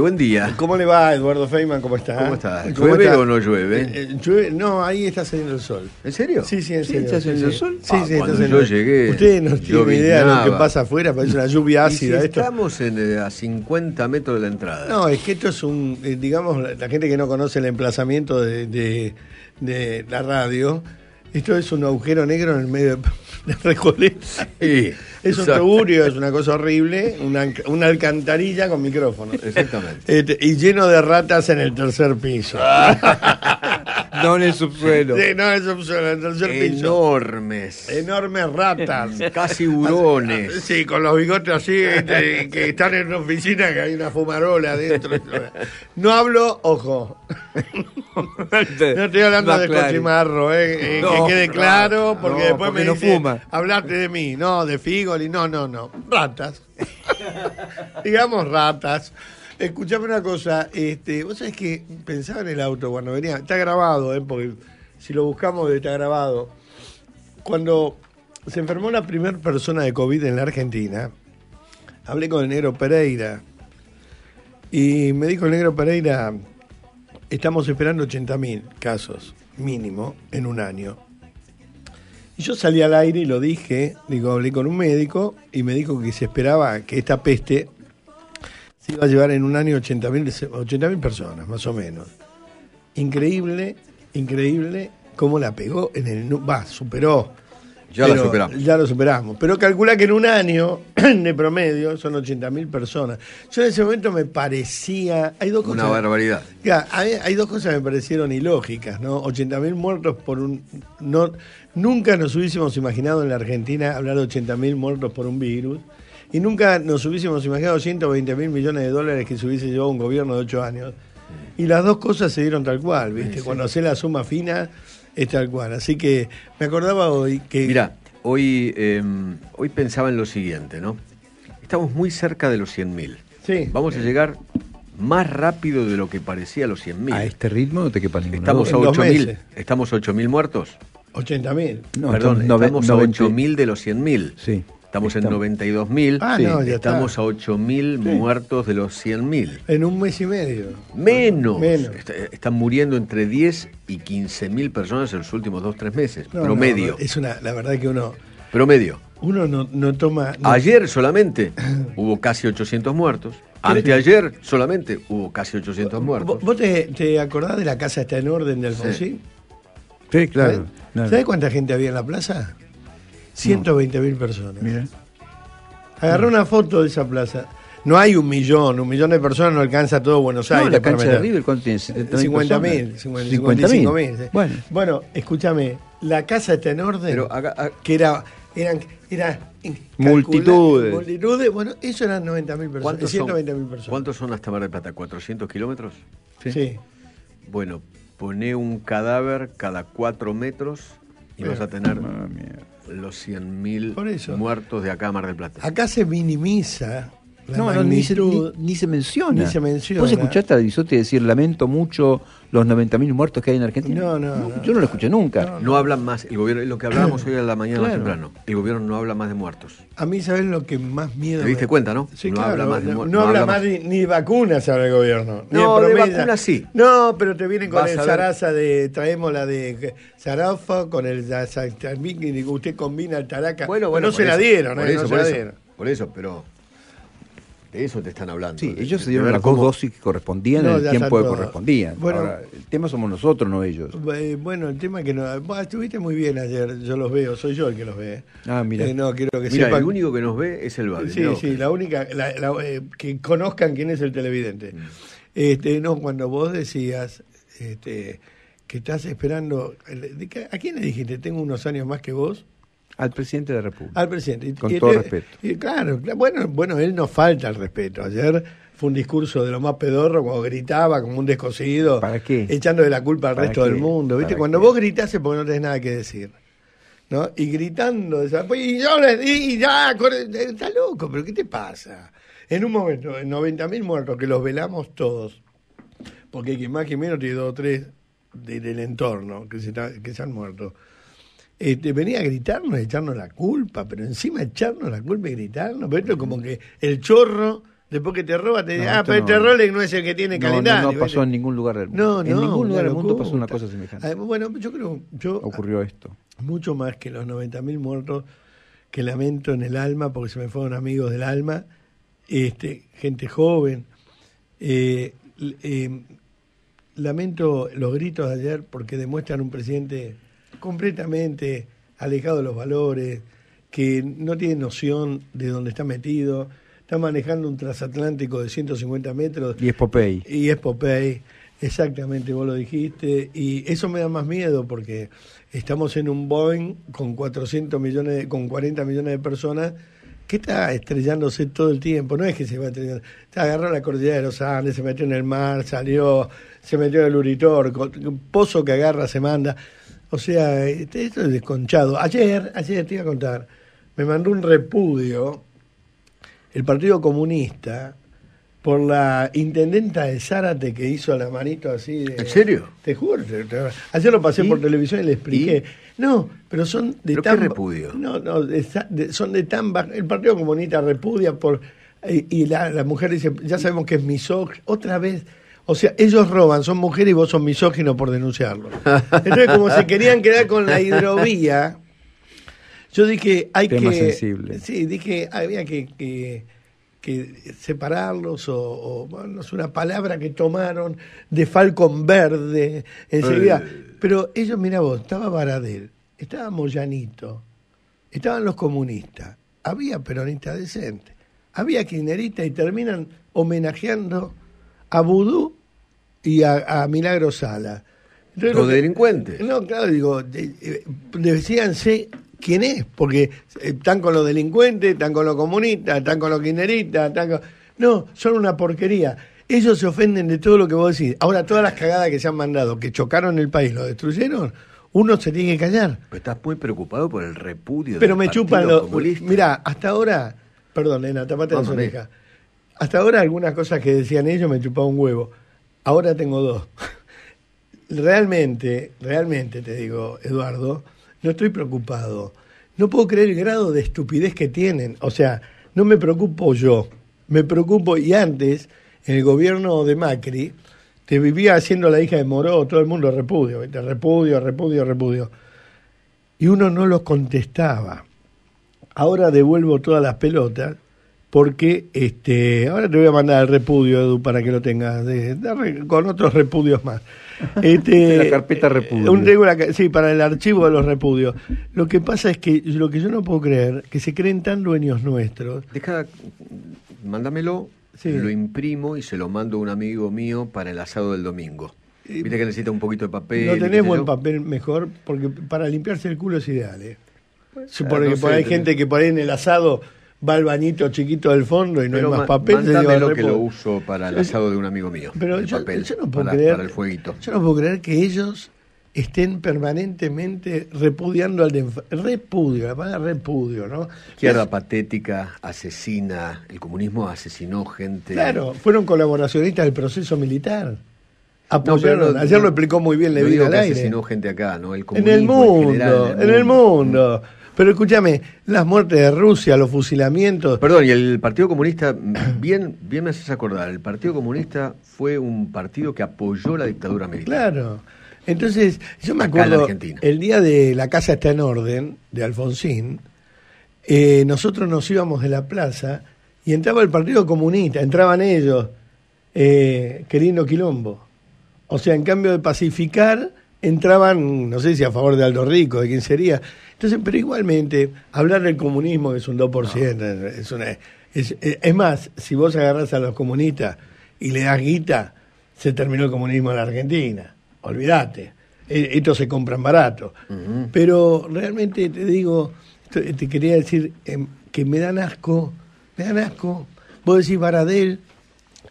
buen día. ¿Cómo le va, Eduardo Feynman? ¿Cómo está? ¿Cómo está? ¿Llueve ¿Cómo está? o no eh, eh, llueve? No, ahí está saliendo el sol. ¿En serio? Sí, sí, en serio. ¿Está saliendo ah, el sol? Sí, sí, yo llegué. Ustedes no tienen idea de lo que pasa afuera, parece una lluvia ácida. Estamos eh, a 50 metros de la entrada. No, es que esto es un, digamos, la gente que no conoce el emplazamiento de la radio esto es un agujero negro en el medio de Recoleta. Sí, es un tuburio, es una cosa horrible, una, alcantarilla con micrófono. Exactamente. Este, y lleno de ratas en el tercer piso. no en el subsuelo. Sí, no en el subsuelo, en el tercer Enormes. piso. Enormes. Enormes ratas. Casi hurones. Sí, con los bigotes así, este, que están en la oficina que hay una fumarola adentro. No hablo, ojo no estoy hablando de cochimarro, que quede claro, porque después me dice, fuma. de mí, no, de Figoli, no, no, no, ratas. Digamos ratas. Escuchame una cosa, este, vos sabés que pensaba en el auto cuando venía, está grabado, eh, porque si lo buscamos está grabado. Cuando se enfermó la primera persona de COVID en la Argentina, hablé con el negro Pereira y me dijo el negro Pereira, estamos esperando 80.000 casos mínimo en un año. Y yo salí al aire y lo dije, digo, hablé con un médico y me dijo que se esperaba que esta peste se iba a llevar en un año 80.000 80 personas, más o menos. Increíble, increíble cómo la pegó en el... Va, superó ya lo superamos. Ya lo superamos. Pero calcula que en un año, de promedio, son 80.000 personas. Yo en ese momento me parecía. Hay dos cosas, Una barbaridad. hay, dos cosas que me parecieron ilógicas, ¿no? 80.000 muertos por un. No, nunca nos hubiésemos imaginado en la Argentina hablar de 80.000 muertos por un virus. Y nunca nos hubiésemos imaginado 120.000 mil millones de dólares que se hubiese llevado un gobierno de 8 años. Y las dos cosas se dieron tal cual, ¿viste? Cuando hacés la suma fina, es tal cual. Así que me acordaba hoy que... Mira, hoy, em, hoy pensaba en lo siguiente, ¿no? Estamos muy cerca de los 100.000. Sí. Vamos a llegar más rápido de lo que parecía los 100.000. A este ritmo no te quepa ninguna Estamos a 8.000. ¿Estamos 8.000 muertos? 80.000. No, Perdón, estamos a 8.000 de los 100.000. Sí. Estamos en 92.000. Ah, estamos a 8.000 mil muertos de los 100.000. En un mes y medio. Menos. Menos. están muriendo entre 10 y 15.000 personas en los últimos 2-3 meses. promedio. es una, la verdad que uno. Promedio. Uno no, toma. Ayer este- solamente hubo casi 800 muertos. Anteayer solamente hubo casi 800 muertos. ¿Vos te, te acordás de la casa está en orden del Alfonsín? Sí, ¿Eh? claro. ¿Sabés cuánta gente había en la plaza? 120 mil personas. Mira. Agarré mm. una foto de esa plaza. No hay un millón, un millón de personas no alcanza todo Buenos Aires. No, la cancha de River, ¿cuánto tiene? 50 eh, mil, 55 mil. Bueno. escúchame, la casa está en orden, Pero que era, eran, multitudes. multitudes. Bueno, eso eran 90.000 mil personas, personas. ¿Cuántos son hasta Mar del Plata? ¿400 kilómetros? Sí. sí. Bueno, pone un cadáver cada 4 metros y vas a tener... Ah, los 100.000 muertos de acá Mar del Plata. Acá se minimiza no, ni, se, menciona. Ni se menciona. ¿Vos escuchaste a decir, lamento mucho los 90.000 muertos que hay en Argentina? No, no, Yo no lo escuché nunca. No, hablan más. El gobierno, lo que hablábamos hoy a la mañana más temprano, el gobierno no habla más de muertos. A mí, ¿sabes lo que más miedo Te diste cuenta, ¿no? no habla más de muertos. No, habla más ni vacunas ahora el gobierno. No, de vacunas sí. No, pero te vienen con el zaraza de, traemos la de zarafa con el y usted combina el taraca. Bueno, bueno, no se la dieron, eh, no se la dieron. Por eso, pero... De eso te están hablando. Sí, ellos se dieron las dos dosis que correspondían en el tiempo que correspondían. Bueno, el tema somos nosotros, no ellos. Eh, bueno, el tema que no. Ah, estuviste muy bien ayer, yo los veo, soy yo el que los ve. Eh. Ah, mira. Eh, no, quiero que mira, El único que nos ve es el Valle. Sí, sí, la única. La, que conozcan quién es el televidente. Mm. Este, no, cuando vos decías. Este, que estás esperando. ¿A quién le dijiste? Tengo unos años más que vos. Al presidente de la República. Al presidente. Con todo respeto. Y, claro, bueno, bueno, él nos falta el respeto. Ayer fue un discurso de lo más pedorro, cuando gritaba como un descosido. echando qué? Echándole la culpa al resto del mundo. ¿Viste? Cuando vos gritás es porque no tenés nada que decir. ¿No? Y gritando, pues, y yo y ya, eh, está loco, pero ¿qué te pasa? En un momento, 90.000 muertos que los velamos todos, porque quien más que menos tiene dos o tres del, entorno que se, que se han muerto. Este, venía a gritarnos, a echarnos la culpa, pero encima echarnos la culpa y gritarnos, pero esto como que el chorro, después que te roba, te dice, ah, pero este no es el que tiene calidad. No, pasó en ningún lugar del mundo. en ningún lugar del mundo pasó una cosa semejante. bueno, yo creo... Yo, Ocurrió esto. Mucho más que los 90.000 muertos que lamento en el alma, porque se me fueron amigos del alma, este, gente joven. Eh, eh, lamento los gritos de ayer porque demuestran un presidente completamente alejado de los valores, que no tiene noción de dónde está metido, está manejando un transatlántico de 150 metros. Y es Popeye. Y es Popeye, exactamente, vos lo dijiste. Y eso me da más miedo porque estamos en un Boeing con 400 millones, con 40 millones de personas que está estrellándose todo el tiempo. No es que se va estrellando. Está agarró la cordillera de los Andes, se metió en el mar, salió, se metió en el uritor, Un pozo que agarra, se manda. O sea, este, esto es desconchado. Ayer, ayer te iba a contar, me mandó un repudio el Partido Comunista por la intendenta de Zárate que hizo la manito así ¿En serio? Te juro. ayer lo pasé por televisión y le expliqué. No, pero son de ¿Pero tan... Qué repudio? No, no, son de tan... El Partido Comunista repudia por... Eh, y, la, mujer dice, ya sabemos que es misógino. Otra vez o sea, ellos roban, son mujeres y vos sos misógino por denunciarlo. Entonces, como se querían quedar con la hidrovía, yo dije, hay que. Sí, dije, había que, que, que separarlos, o, bueno, es una palabra que tomaron de Falcon Verde enseguida. Eh. Pero ellos, mira vos, estaba Baradel, estaba Moyanito, estaban los comunistas, había peronistas decentes, había kirchneristas y terminan homenajeando a Vudú y a, Milagro Sala. los delincuentes. No, claro, digo, eh, decíanse quién es, porque eh, están con los delincuentes, están con los comunistas, están con los quineristas, están con... No, son una porquería. Ellos se ofenden de todo lo que vos decís. Ahora, todas las cagadas que se han mandado, que chocaron el país, lo destruyeron, uno se tiene que callar. Pero estás muy preocupado por el repudio Pero me chupan los... Mirá, hasta ahora... Perdón, nena, tapate las orejas. Hasta ahora algunas cosas que decían ellos me chupaban un huevo. Ahora tengo dos. Realmente, realmente te digo, Eduardo, no estoy preocupado. No puedo creer el grado de estupidez que tienen. O sea, no me preocupo yo, me preocupo. Y antes, en el gobierno de Macri, te vivía haciendo la hija de Moró, todo el mundo repudio, repudio, repudio, repudio. Y uno no los contestaba. Ahora devuelvo todas las pelotas porque este, ahora te voy a mandar el repudio, Edu, para que lo tengas, con otros repudios más. Este, la carpeta repudio. sí, para el archivo de los repudios. Lo que pasa es que lo que yo no puedo creer, que se creen tan dueños nuestros. Deja, mándamelo, lo imprimo y se lo mando a un amigo mío para el asado del domingo. Viste que necesita un poquito de papel. No tenés buen papel mejor, porque para limpiarse el culo es ideal. ¿eh? Ah, hay gente que por ahí en el asado va al bañito chiquito del fondo y no hay más papel. no lo que lo uso para el asado de un amigo mío. Pero yo, papel, para, creer, el fueguito. Yo no puedo creer que ellos estén permanentemente repudiando al repudio, la palabra repudio, ¿no? Izquierda patética, asesina, el comunismo asesinó gente. Claro, fueron colaboracionistas del proceso militar. Apoyaron, ayer lo explicó muy bien Levina al asesinó gente acá, ¿no? en, el mundo. en el mundo. Pero escúchame, las muertes de Rusia, los fusilamientos. Perdón, y el Partido Comunista, bien, bien me haces acordar, el Partido Comunista fue un partido que apoyó la dictadura militar. Claro. Entonces, yo me acuerdo, el día de La Casa está en orden, de Alfonsín, eh, nosotros nos íbamos de la plaza y entraba el Partido Comunista, entraban ellos, eh, queriendo quilombo. O sea, en cambio de pacificar entraban, no sé si a favor de Aldo Rico, de quién sería. Entonces, pero igualmente, hablar del comunismo es un 2%, es, una, es, más, si vos agarras a los comunistas y le das guita, se terminó el comunismo en la Argentina. Olvídate. E, esto se compran barato. Pero realmente te digo, te quería decir em, que me dan asco, me dan asco. Vos decís Baradel,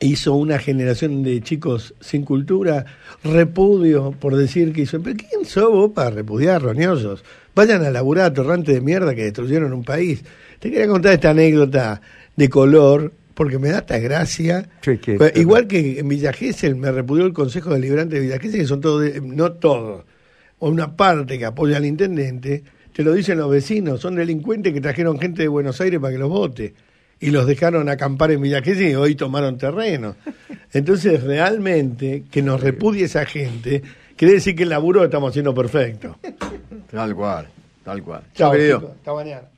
hizo una generación de chicos sin cultura, repudio por decir que hizo. ¿Pero quién sos vos para repudiar, roñosos? Vayan a laburar, torrante de mierda que destruyeron un país. Te quería contar esta anécdota de color, porque me da esta gracia. Igual que en Villa Gesell me repudió el Consejo Deliberante de Villa Gesell, que son todos, no todos, o una parte que apoya al intendente, te lo dicen los vecinos, son delincuentes que trajeron gente de Buenos Aires para que los vote y los dejaron acampar en Villa y hoy tomaron terreno. Entonces, realmente, que nos repudie esa gente, quiere decir que el laburo lo estamos haciendo perfecto. Tal cual, tal cual. Chao, Chao Hasta mañana.